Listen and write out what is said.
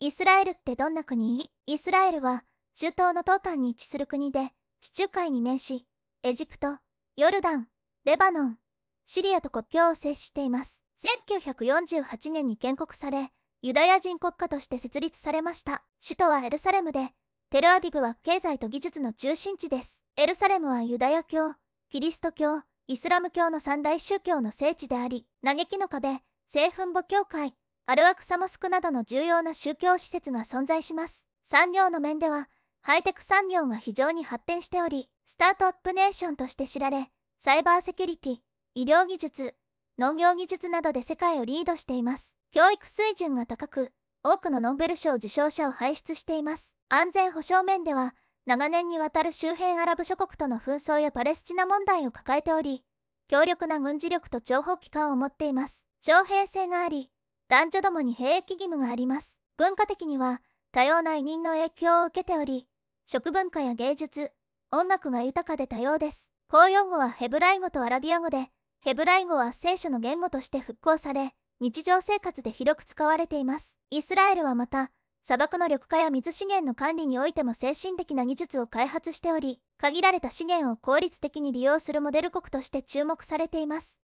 イスラエルってどんな国イスラエルは中東の東端に位置する国で地中海に面しエジプトヨルダンレバノンシリアと国境を接しています1948年に建国されユダヤ人国家として設立されました首都はエルサレムでテルアビブは経済と技術の中心地ですエルサレムはユダヤ教キリスト教イスラム教の三大宗教の聖地であり嘆きの壁聖墳墓教会アルアクサモスクなどの重要な宗教施設が存在します。産業の面では、ハイテク産業が非常に発展しており、スタートアップネーションとして知られ、サイバーセキュリティ、医療技術、農業技術などで世界をリードしています。教育水準が高く、多くのノンベル賞受賞者を輩出しています。安全保障面では、長年にわたる周辺アラブ諸国との紛争やパレスチナ問題を抱えており、強力な軍事力と諜報機関を持っています。徴兵制があり、男女どもに兵役義務があります。文化的には多様な移民の影響を受けており、食文化や芸術、音楽が豊かで多様です。公用語はヘブライ語とアラビア語で、ヘブライ語は聖書の言語として復興され、日常生活で広く使われています。イスラエルはまた、砂漠の緑化や水資源の管理においても精神的な技術を開発しており、限られた資源を効率的に利用するモデル国として注目されています。